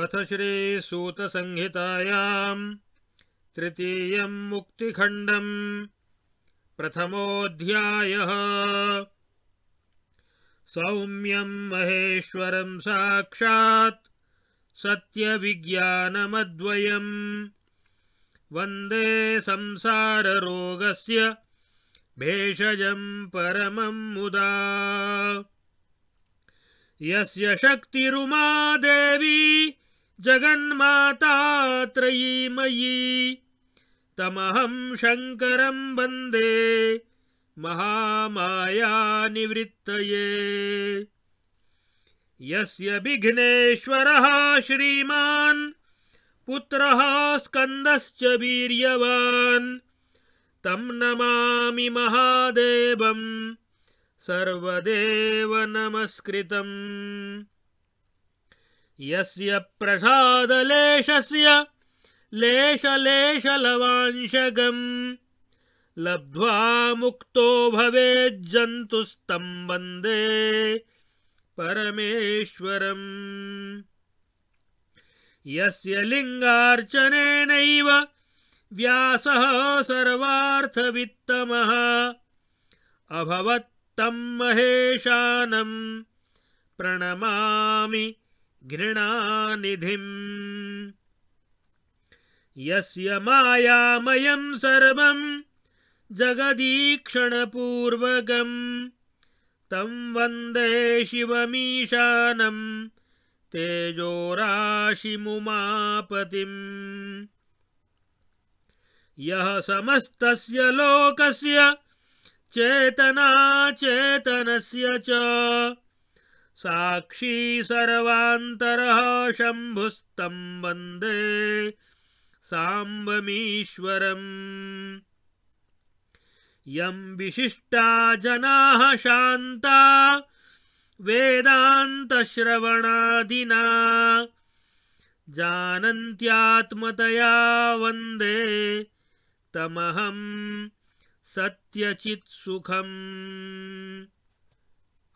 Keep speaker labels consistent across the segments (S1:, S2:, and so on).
S1: अथ श्रीसूतसंहितायाम् तृतीयम् मुक्तिखण्डम् प्रथमोऽध्यायः सौम्यम् महेश्वरम् साक्षात् सत्यविज्ञानमद्वयम् वन्दे संसाररोगस्य भेषजम् परमम् मुदा यस्य शक्तिरुमा देवी जगन्मातात्रयी मयी तमहं शङ्करं वन्दे महामायानिवृत्तये यस्य विघ्नेश्वरः श्रीमान् पुत्रः स्कन्दश्च वीर्यवान् तं नमामि महादेवम् सर्वदेव नमस्कृतम् यस्य प्रसादलेशस्य लेशलेशलवांशगम् लब्ध्वा मुक्तो भवेज्जन्तुस्तम् वन्दे परमेश्वरम् यस्य लिङ्गार्चनेनैव व्यासः सर्वार्थवित्तमः अभवत्तम् महेशानम् प्रणमामि घृणानिधिम् यस्य मायामयम् सर्वम् जगदीक्षणपूर्वकम् तम् वन्दे शिवमीशानम् तेजोराशिमुमापतिम् यः समस्तस्य लोकस्य चेतनाचेतनस्य च साक्षी सर्वान्तरः शम्भुस्तं वन्दे साम्बमीश्वरम् यं विशिष्टा जनाः शान्ता वेदान्तश्रवणादिना जानन्त्यात्मतया वन्दे तमहं सत्यचित्सुखम्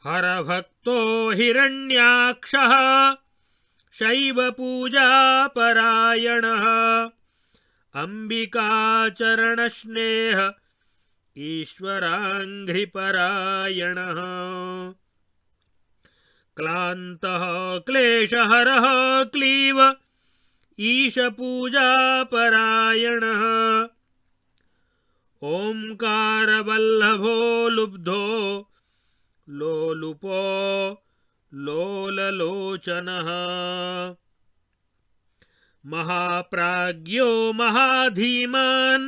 S1: हरभक्तो हिरण्याक्षः शैवपूजापरायणः अम्बिकाचरणस्नेह ईश्वराङ्घ्रिपरायणः क्लान्तः क्लेशहरः क्लीव ईशपूजापरायणः ओङ्कारवल्लभो लुब्धो लोलुपो लोललोचनः महाप्राज्ञो महाधीमान्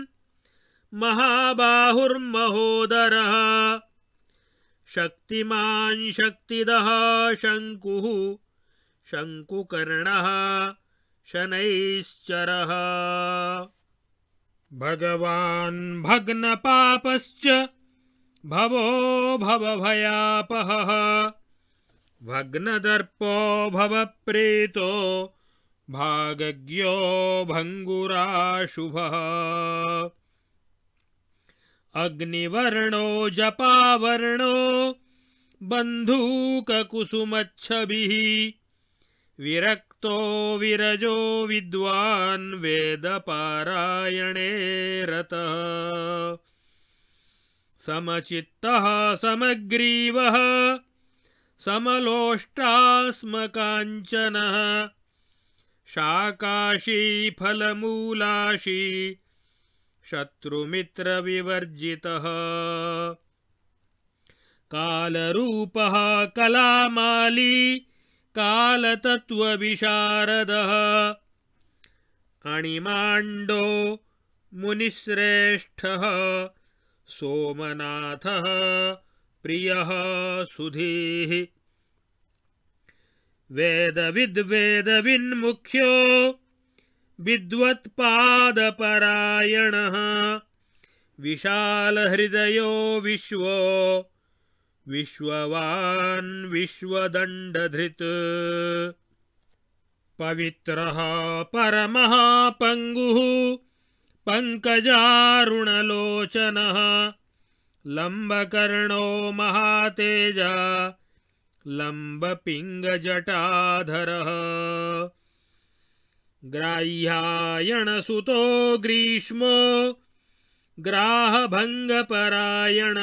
S1: महाबाहुर्महोदरः शक्तिमान् शक्तिदः शङ्कुः शङ्कुकर्णः शनैश्चरः भगवान् भग्नपापश्च भवो भवभयापह भग्नदर्पो भवप्रीतो भागज्ञो भङ्गुराशुभः अग्निवर्णो जपावर्णो बन्धूककुसुमच्छभिः विरक्तो विरजो विद्वान् वेदपारायणे रतः समचित्तः समग्रीवः समलोष्टास्मकाञ्चनः शाकाशीफलमूलाशी शत्रुमित्रविवर्जितः कालरूपः कलामाली कालतत्त्वविशारदः अणिमाण्डो मुनिश्रेष्ठः सोमनाथः प्रियः सुधीः वेदविद्वेदविन्मुख्यो विद्वत्पादपरायणः विशालहृदयो विश्वो विश्ववान् विश्वदण्डधृत् पवित्रः परमः पङ्गुः पङ्कजारुणलोचनः लम्बकर्णो महातेजा लम्बपिङ्गजटाधरः ग्राह्यायणसुतो ग्रीष्मो ग्राहभङ्गपरायणः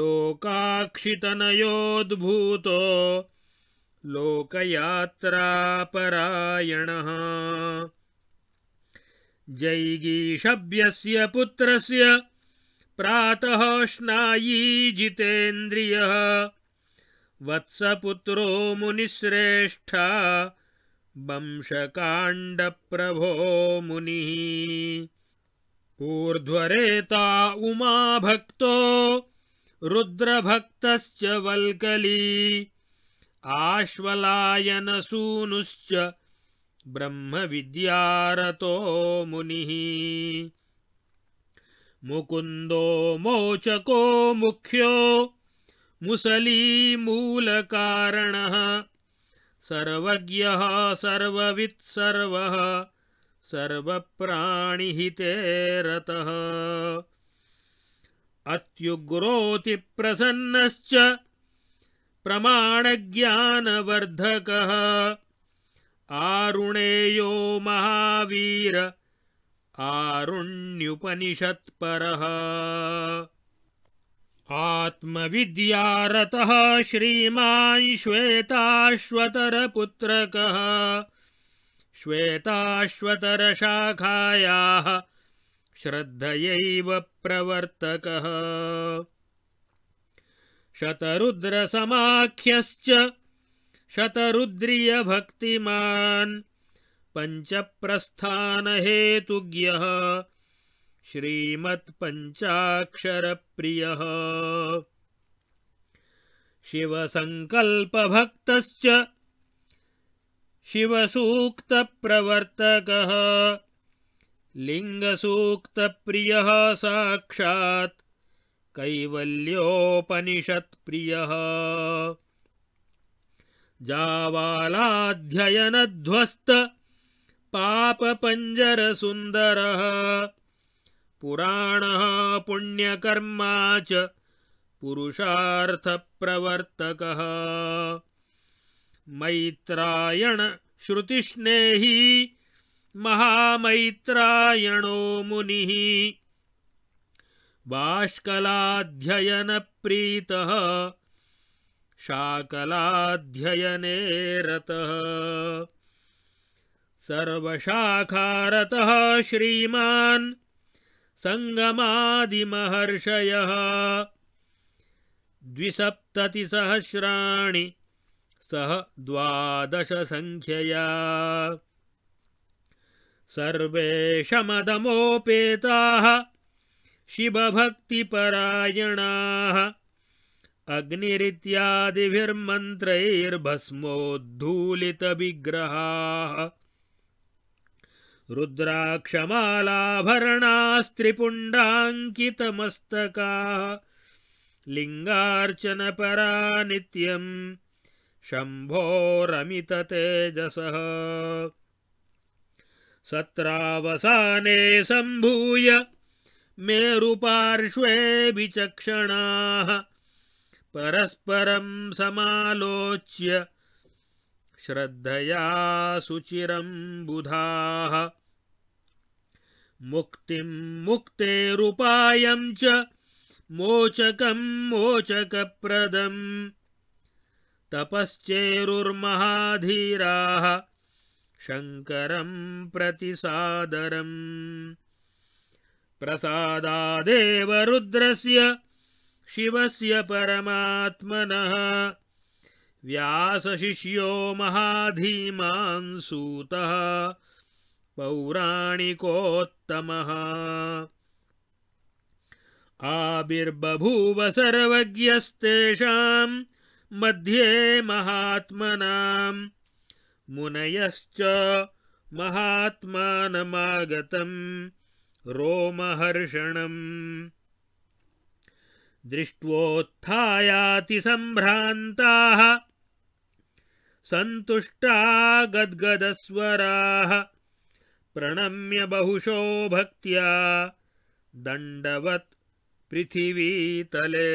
S1: लोकाक्षितनयोद्भूतो लोकयात्रापरायणः जैगीषभ्यस्य पुत्रस्य प्रातः स्नायी जितेन्द्रियः वत्सपुत्रो मुनिश्रेष्ठ वंशकाण्डप्रभो मुनिः ऊर्ध्वरेता उमाभक्तो भक्तो रुद्रभक्तश्च वल्कली आश्वलायनसूनुश्च ब्रह्मविद्यारतो मुनिः मुकुन्दो मोचको मुख्यो मुसलीमूलकारणः सर्वज्ञः सर्ववित् सर्वः सर्वप्राणिहिते रतः अत्युग्रोऽतिप्रसन्नश्च प्रमाणज्ञानवर्धकः आरुणेयो महावीर आरुण्युपनिषत्परः आत्मविद्यारतः श्वेताश्वतरपुत्रकः श्वेताश्वतरशाखायाः श्रद्धयैव प्रवर्तकः शतरुद्रसमाख्यश्च शतरुद्रियभक्तिमान् पञ्चप्रस्थानहेतुज्ञः श्रीमत्पञ्चाक्षरप्रियः शिवसङ्कल्पभक्तश्च शिवसूक्तप्रवर्तकः लिङ्गसूक्तप्रियः साक्षात् कैवल्योपनिषत्प्रियः पापपञ्जरसुन्दरः पुराणः पुण्यकर्मा च पुरुषार्थप्रवर्तकः मैत्रायणश्रुतिष्णेही महामैत्रायणो मुनिः बाष्कलाध्ययनप्रीतः शाकलाध्ययने रतः सर्वशाखारतः श्रीमान् सङ्गमादिमहर्षयः द्विसप्ततिसहस्राणि सह द्वादशसङ्ख्यया सर्वे शमदमोपेताः शिवभक्तिपरायणाः अग्निरित्यादिभिर्मन्त्रैर्भस्मोद्धूलितविग्रहाः रुद्राक्षमालाभरणास्त्रिपुण्डाङ्कितमस्तका लिङ्गार्चनपरा नित्यम् शम्भोरमिततेजसः सत्रावसाने सम्भूय मेरुपार्श्वे विचक्षणाः परस्परं समालोच्य श्रद्धया सुचिरं बुधाः मुक्तिं मुक्तेरुपायं च मोचकं मोचकप्रदम् तपश्चेरुर्महाधीराः शङ्करम् प्रतिसादरम् प्रसादादेवरुद्रस्य शिवस्य परमात्मनः व्यासशिष्यो महाधीमान् सूतः पौराणिकोत्तमः आविर्बभूव सर्वज्ञस्तेषाम् मध्ये महात्मनाम् मुनयश्च महात्मानमागतम् रोमहर्षणम् दृष्ट्वोत्थायाति सम्भ्रान्ताः सन्तुष्टा गद्गदस्वराः प्रणम्य बहुशो भक्त्या दण्डवत् पृथिवीतले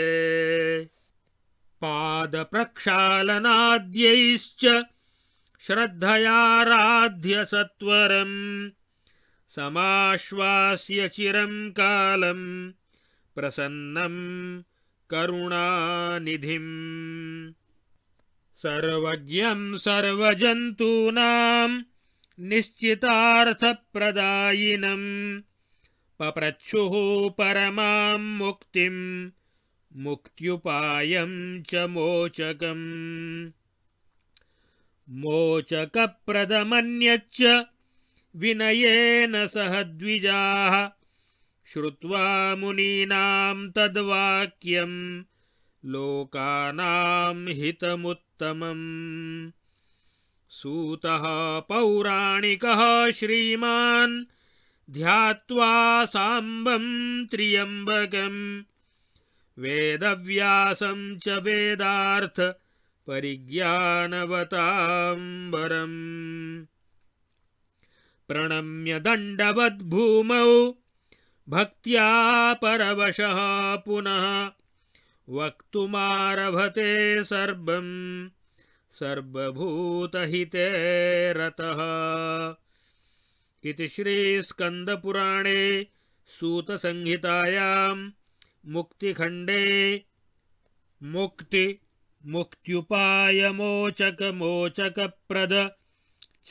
S1: पादप्रक्षालनाद्यैश्च श्रद्धया समाश्वास्य चिरम् कालम् प्रसन्नं करुणानिधिम् सर्वज्ञं सर्वजन्तूनां निश्चितार्थप्रदायिनं पप्रच्छुः परमां मुक्तिं मुक्त्युपायं च मोचकम् मोचकप्रदमन्यच्च विनयेन सह द्विजा श्रुत्वा मुनीनाम् तद्वाक्यम् लोकानाम् हितमुत्तमम् सूतः पौराणिकः श्रीमान् ध्यात्वा साम्बम् त्र्यम्बकम् वेदव्यासम् च वेदार्थ परिज्ञानवताम्बरम् दण्डवद्भूमौ भक्त्या परवशः पुनः वक्तुमारभते सर्वम् सर्वभूतहिते रतः इति श्रीस्कन्दपुराणे सूतसंहितायां मुक्तिखण्डे मुक्ति मुक्त्युपायमोचकमोचकप्रद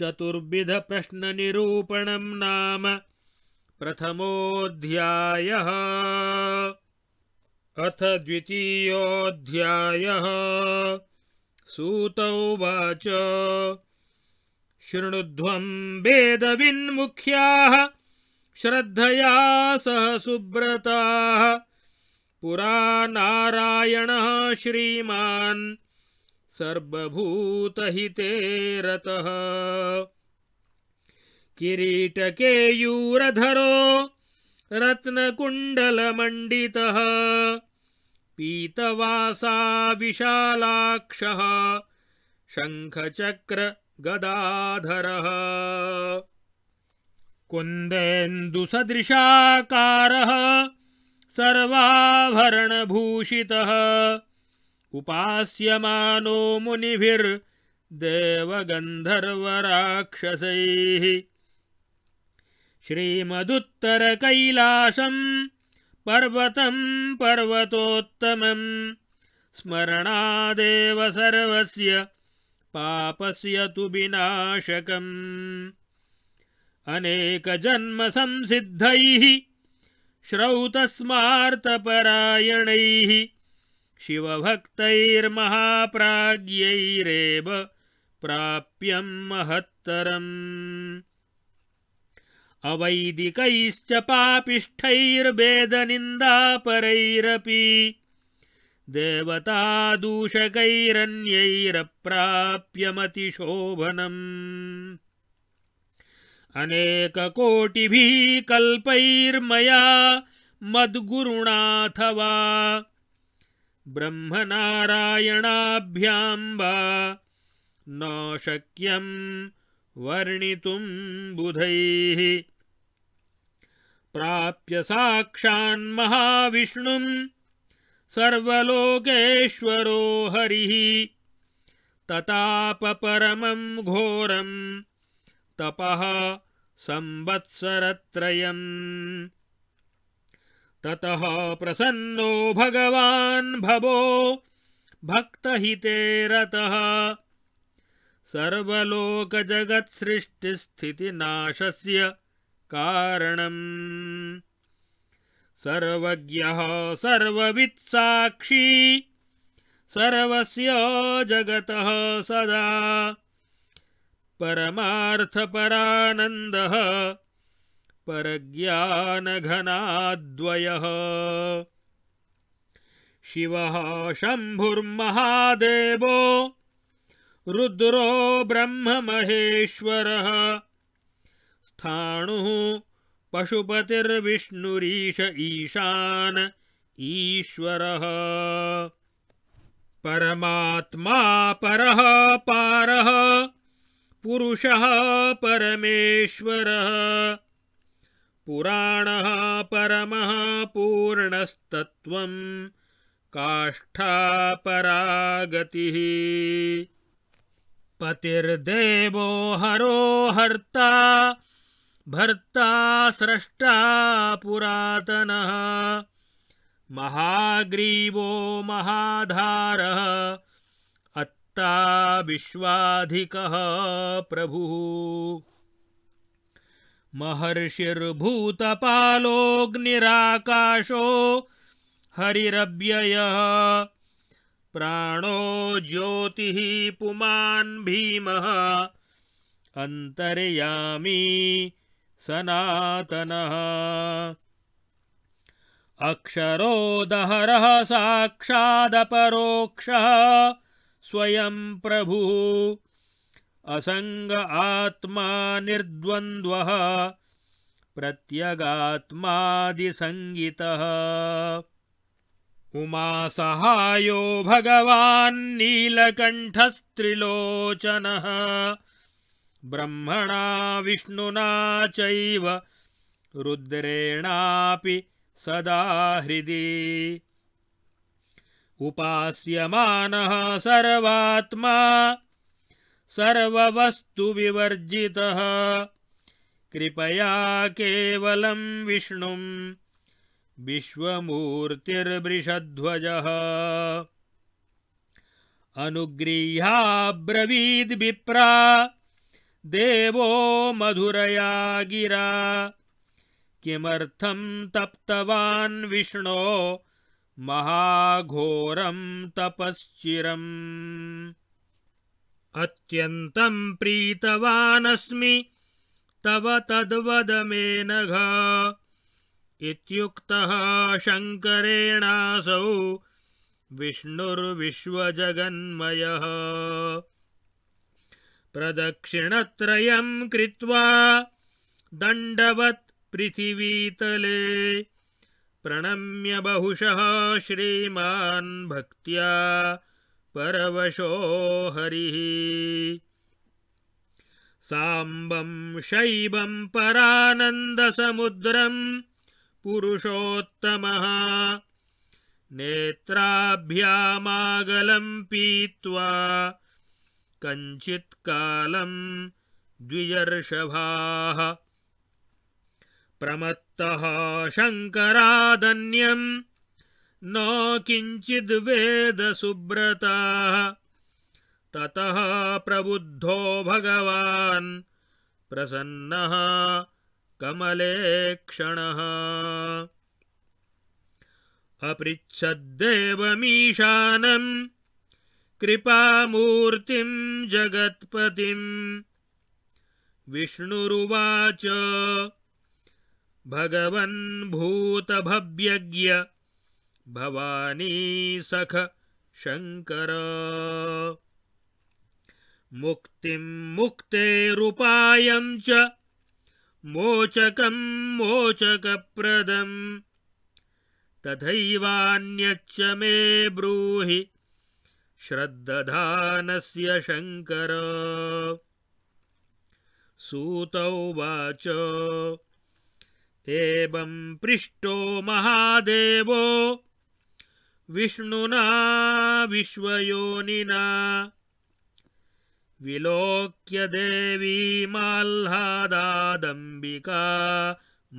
S1: चतुर्विधप्रश्ननिरूपणं नाम प्रथमोऽध्यायः अथ द्वितीयोऽध्यायः सूतौ उवाच शृणुध्वम् वेदविन्मुख्याः श्रद्धया सह सुब्रताः पुरा नारायणः श्रीमान् सर्वभूतहिते रतः किरीटकेयूरधरो रत्नकुण्डलमण्डितः पीतवासाविशालाक्षः शङ्खचक्रगदाधरः कुन्देन्दुसदृशाकारः सर्वाभरणभूषितः उपास्यमानो मुनिभिर्देवगन्धर्वराक्षसैः श्रीमदुत्तरकैलाशं पर्वतं पर्वतोत्तमम् स्मरणादेव सर्वस्य पापस्य तु विनाशकम् अनेकजन्मसंसिद्धैः श्रौतस्मार्तपरायणैः शिवभक्तैर्महाप्राज्ञैरेव प्राप्यं महत्तरम् अवैदिकैश्च पापिष्ठैर्वेदनिन्दापरैरपि देवतादूषकैरन्यैरप्राप्यमतिशोभनम् अनेककोटिभिः कल्पैर्मया मद्गुरुणाथवा ब्रह्मनारायणाभ्याम् वा न शक्यम् वर्णितुम् बुधैः प्राप्य साक्षान्महाविष्णुम् सर्वलोकेश्वरो हरिः ततापपरमम् घोरं तपः संवत्सरत्रयम् ततः प्रसन्नो भगवान् भवो भक्तहिते रतः सर्वलोकजगत्सृष्टिस्थितिनाशस्य कारणम् सर्वज्ञः सर्ववित्साक्षी सर्वस्य जगतः सदा परमार्थपरानन्दः परज्ञानघनाद्वयः शिवः शम्भुर्महादेवो रुद्रो ब्रह्ममहेश्वरः स्थाणुः पशुपतिर्विष्णुरीश ईशान ईश्वरः परमात्मा परः पारः पुरुषः परमेश्वरः पुराणः परमः पूर्णस्तत्त्वम् काष्ठा परा गतिः पतिर्देवो हरो हर्ता भर्ता स्रष्टा पुरातनः महाग्रीवो महाधारः अत्ता विश्वाधिकः प्रभुः महर्षिर्भूतपालोऽग्निराकाशो हरिरव्ययः प्राणो ज्योतिः पुमान् भीमः अन्तर्यामी सनातनः अक्षरो दहरः साक्षादपरोक्षः स्वयं प्रभुः असङ्ग आत्मा निर्द्वन्द्वः प्रत्यगात्मादिसङ्गितः उमासहायो भगवान् नीलकण्ठस्त्रिलोचनः ब्रह्मणा विष्णुना चैव रुद्रेणापि सदा हृदि उपास्यमानः सर्वात्मा सर्ववस्तुविवर्जितः कृपया केवलं विष्णुं विश्वमूर्तिर्बृषध्वजः अनुगृह्याब्रवीद् विप्रा देवो मधुरया गिरा किमर्थं तप्तवान् विष्णो महाघोरं तपश्चिरम् अत्यन्तं प्रीतवानस्मि तव तद्वद मेनघ इत्युक्तः शङ्करेणासौ विष्णुर्विश्वजगन्मयः प्रदक्षिणत्रयम् कृत्वा दण्डवत् पृथिवीतले प्रणम्य बहुशः श्रीमान् भक्त्या परवशो हरिः साम्बं शैवम् परानन्दसमुद्रम् पुरुषोत्तमः नेत्राभ्यामागलम् पीत्वा कञ्चित्कालम् द्विजर्षभाः प्रमत्तः शङ्करादन्यम् न किञ्चिद् ततः प्रबुद्धो भगवान् प्रसन्नः कमलेक्षणः अपृच्छद्देवमीशानम् कृपामूर्तिं जगत्पतिम् विष्णुरुवाच भगवन्भूतभव्यज्ञ भवानी सख शङ्कर मुक्तिं मुक्तेरुपायम् च मोचकं मोचकप्रदम् तथैवान्यच्च मे ब्रूहि श्रद्दधानस्य शङ्कर सूतौ उवाच एवम् पृष्टो महादेवो विष्णुना विश्वयोनिना विलोक्यदेवी माह्लादादम्बिका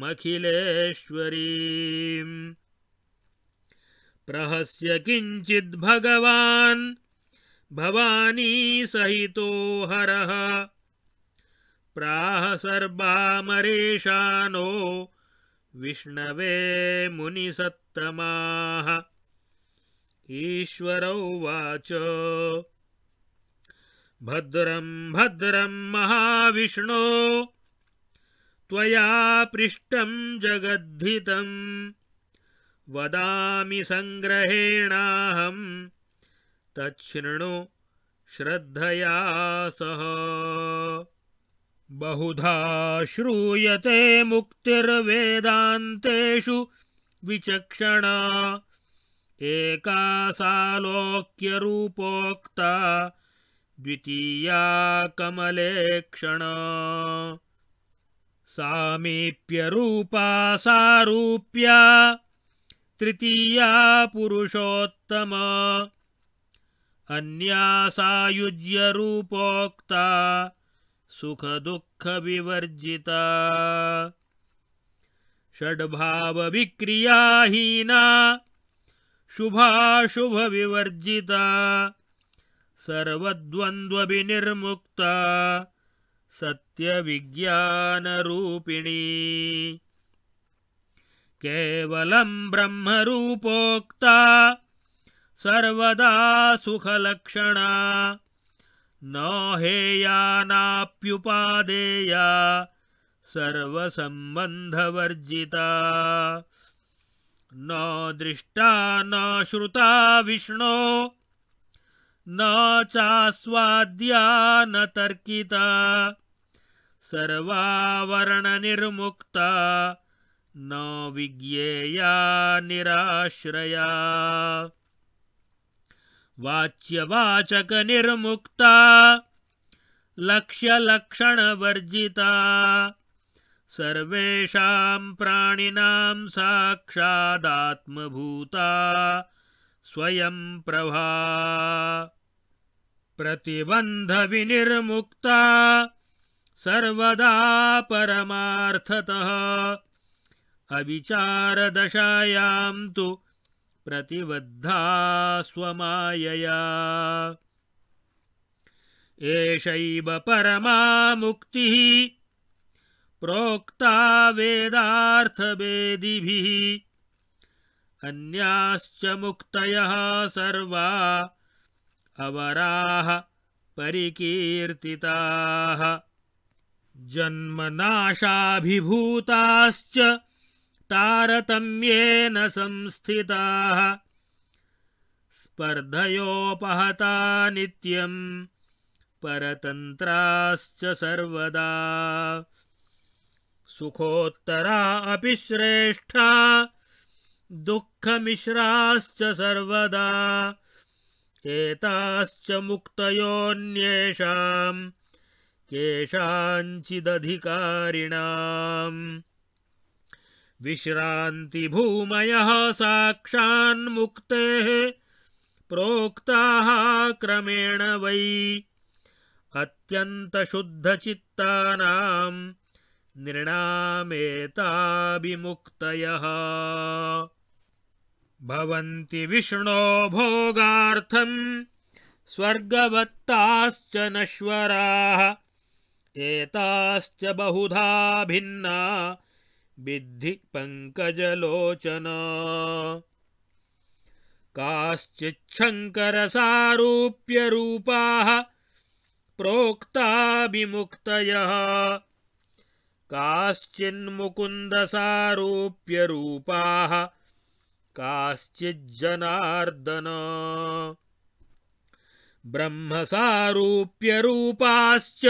S1: मखिलेश्वरीम् प्रहस्य भवानी सहितो हरः प्राह सर्वामरेशानो विष्णवे मुनिसत्तमाः ईश्वर उवाच भद्रं भद्रम् महाविष्णो त्वया पृष्टं जगद्धितम् वदामि सङ्ग्रहेणाहं तच्छृणु श्रद्धया सह बहुधा श्रूयते मुक्तिर्वेदान्तेषु विचक्षणा एका सा लोक्यरूपोक्ता द्वितीया कमलेक्षणा सामीप्यरूपा सारूप्या तृतीया पुरुषोत्तमा अन्या सायुज्यरूपोक्ता सुखदुःखविवर्जिता षड्भावविक्रियाहीना शुभाशुभविवर्जिता सर्वद्वन्द्वविनिर्मुक्ता सत्यविज्ञानरूपिणी केवलं ब्रह्मरूपोक्ता सर्वदा सुखलक्षणा न हेयानाप्युपादेया सर्वसम्बन्धवर्जिता न दृष्टा न श्रुता विष्णो न चास्वाद्या न तर्किता सर्वावरणनिर्मुक्ता न विज्ञेया निराश्रया वाच्यवाचकनिर्मुक्ता लक्ष्यलक्षणवर्जिता सर्वेषां प्राणिनां साक्षादात्मभूता स्वयं प्रभा प्रतिबन्धविनिर्मुक्ता सर्वदा परमार्थतः तु प्रतिबद्धा स्वमायया एषैव परमा मुक्तिः प्रोक्ता वेदार्थवेदिभिः अन्याश्च मुक्तयः सर्वा अवराः परिकीर्तिताः जन्मनाशाभिभूताश्च तारतम्येन संस्थिताः स्पर्धयोपहता नित्यम् परतन्त्राश्च सर्वदा सुखोत्तरा अपि श्रेष्ठा दुःखमिश्राश्च सर्वदा एताश्च मुक्तयोऽन्येषाम् केषाञ्चिदधिकारिणाम् विश्रान्तिभूमयः भूमयः साक्षान्मुक्तेः प्रोक्ताः क्रमेण वै अत्यन्तशुद्धचित्तानाम् नृणामेताभिमुक्तयः भवन्ति विष्णो भोगार्थम् स्वर्गवत्ताश्च नश्वराः एताश्च बहुधा भिन्ना पङ्कजलोचना काश्चिच्छङ्करसारूप्यरूपाः प्रोक्ता काश्चिन्मुकुन्दसारूप्यरूपाः काश्चिज्जनार्दन ब्रह्मसारूप्यरूपाश्च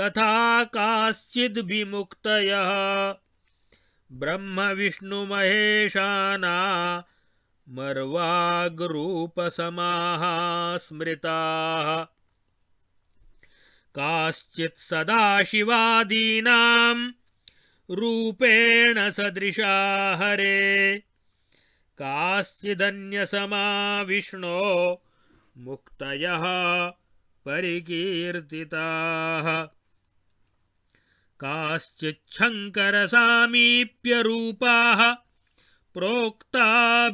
S1: तथा काश्चिद्विमुक्तयः ब्रह्मविष्णुमहेशाना मर्वाग्रूपसमाः स्मृताः सदाशिवादीनां रूपेण सदृशा हरे विष्णो, मुक्तयः परिकीर्तिताः काश्चिच्छङ्करसामीप्यरूपाः प्रोक्ता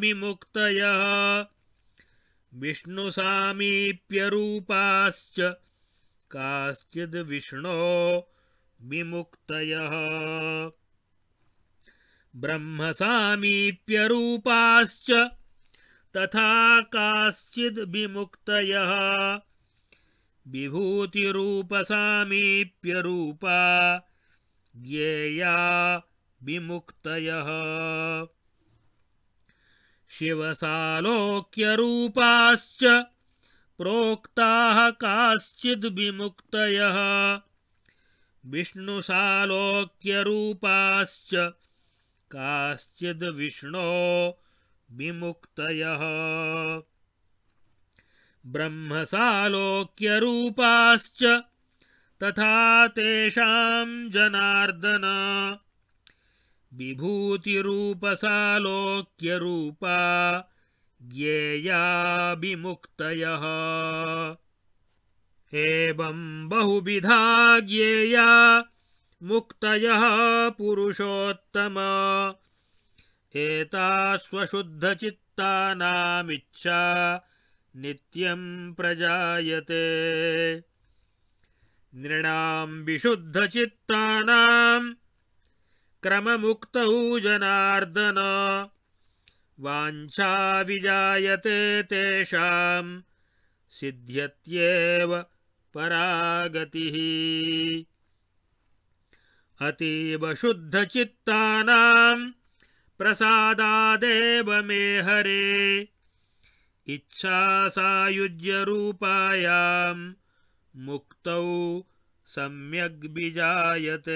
S1: विमुक्तयः विष्णुसामीप्यरूपाश्च काश्चिद्विष्णो विमुक्तयः ब्रह्मसामीप्यरूपाश्च तथा काश्चिद्विमुक्तयः विभूतिरूपसामीप्यरूपा ज्ञेया विमुक्तयः शिवसालोक्यरूपाश्च प्रोक्ताः काश्चिद्विमुक्तयः विष्णुसालोक्यरूपाश्च काश्चिद्विष्णो विमुक्तयः ब्रह्मसालोक्यरूपाश्च तथा तेषाम् जनार्दना विभूतिरूपसालोक्यरूपा ज्ञेयाभिमुक्तयः विमुक्तयः एवम् बहुविधा ज्ञेया मुक्तयः पुरुषोत्तमा एता स्वशुद्धचित्तानामिच्छा नित्यम् प्रजायते विशुद्धचित्तानाम् क्रममुक्तौ जनार्दन वाञ्छा विजायते तेषाम् सिद्ध्यत्येव परागतिः अतीव शुद्धचित्तानाम् प्रसादादेव मे हरे इच्छासायुज्यरूपायाम् मुक्तौ सम्यग्विजायते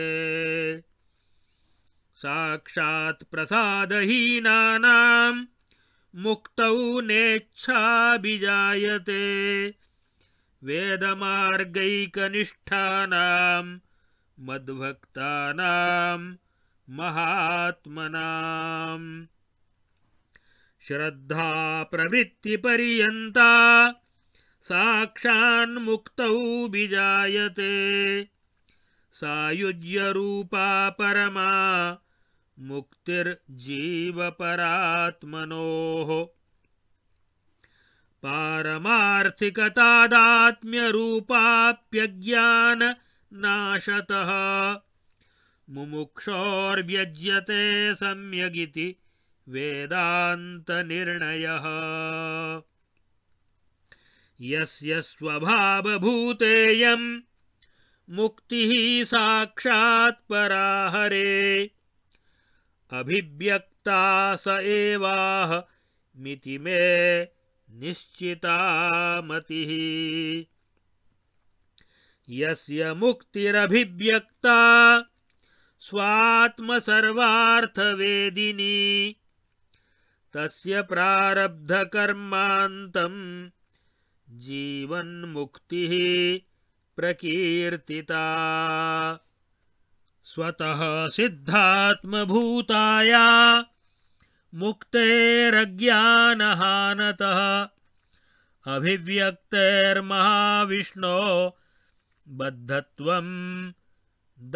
S1: साक्षात् प्रसादहीनानां मुक्तौ नेच्छा विजायते वेदमार्गैकनिष्ठानां मद्भक्तानां महात्मनाम् श्रद्धा प्रवृत्तिपर्यन्ता साक्षान्मुक्तौ विजायते सायुज्यरूपा परमा मुक्तिर्जीवपरात्मनोः पारमार्थिकतादात्म्यरूपाप्यज्ञाननाशतः मुमुक्षोर्व्यज्यते सम्यगिति वेदान्तनिर्णयः यस्य स्वभावभूतेयम् मुक्तिः पराहरे अभिव्यक्ता स मिति मे निश्चिता मतिः यस्य मुक्तिरभिव्यक्ता स्वात्मसर्वार्थवेदिनी तस्य प्रारब्धकर्मान्तम् जीवन्मुक्तिः प्रकीर्तिता स्वतः सिद्धात्मभूताया मुक्तेरज्ञानहानतः अभिव्यक्तेर्महाविष्णो बद्धत्वम्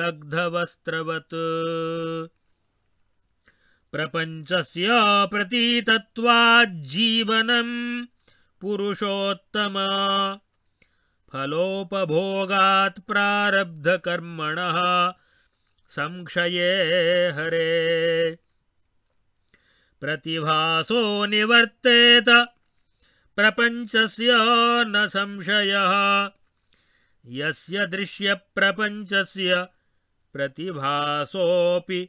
S1: दग्धवस्त्रवत् प्रपञ्चस्य प्रतीतत्वाज्जीवनम् पुरुषोत्तमा फलोपभोगात् प्रारब्धकर्मणः संक्षये हरे प्रतिभासो निवर्तेत प्रपञ्चस्य न संशयः यस्य दृश्यप्रपञ्चस्य प्रतिभासोऽपि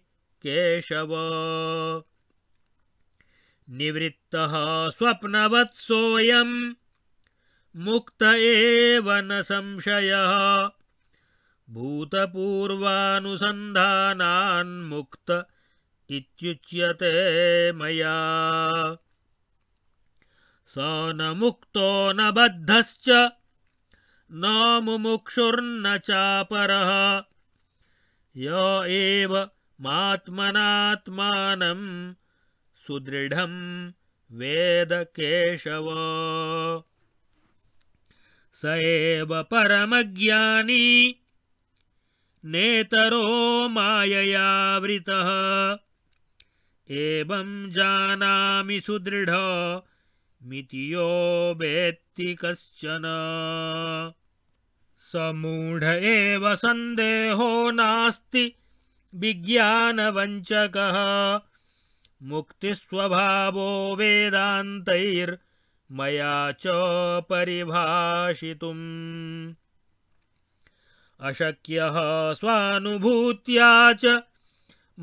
S1: केशव निवृत्तः स्वप्नवत्सोयं मुक्त एव न संशयः भूतपूर्वानुसन्धानान्मुक्त इत्युच्यते मया स न मुक्तो न बद्धश्च न मुमुक्षुर्न चापरः य एव मात्मनात्मानम् सुदृढं वेदकेशव स एव परमज्ञानी नेतरो माययावृतः एवं जानामि सुदृढ मितियो वेत्ति कश्चन स मूढ एव सन्देहो नास्ति विज्ञानवञ्चकः मुक्तिस्वभावो वेदान्तैर्मया च परिभाषितुम् अशक्यः स्वानुभूत्या च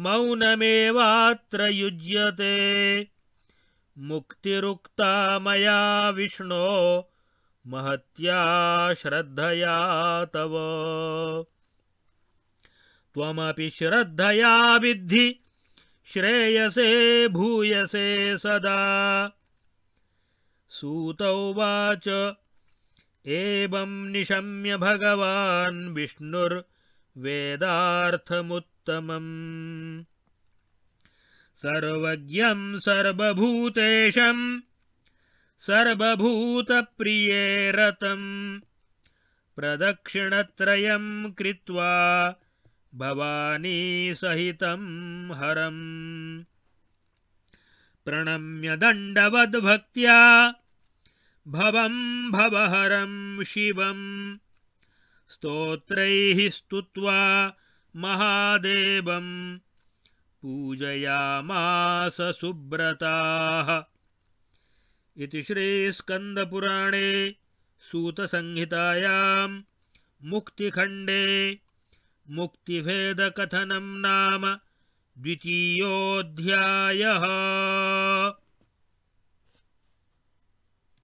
S1: मौनमेवात्र युज्यते मुक्तिरुक्ता मया विष्णो महत्या श्रद्धया तव त्वमपि श्रद्धया विद्धि श्रेयसे भूयसे सदा सूतौ उवाच एवम् निशम्य भगवान् विष्णुर्वेदार्थमुत्तमम् सर्वज्ञं सर्वभूतेशम् सर्वभूतप्रिये प्रदक्षिणत्रयं कृत्वा भवानीसहितं हरम् प्रणम्य दण्डवद्भक्त्या भवम् भवहरं शिवम् स्तोत्रैः स्तुत्वा महादेवं पूजयामास सुब्रताः इति श्रीस्कन्दपुराणे सूतसंहितायां मुक्तिखण्डे मुक्तिभेदकथनम् नाम द्वितीयोऽध्यायः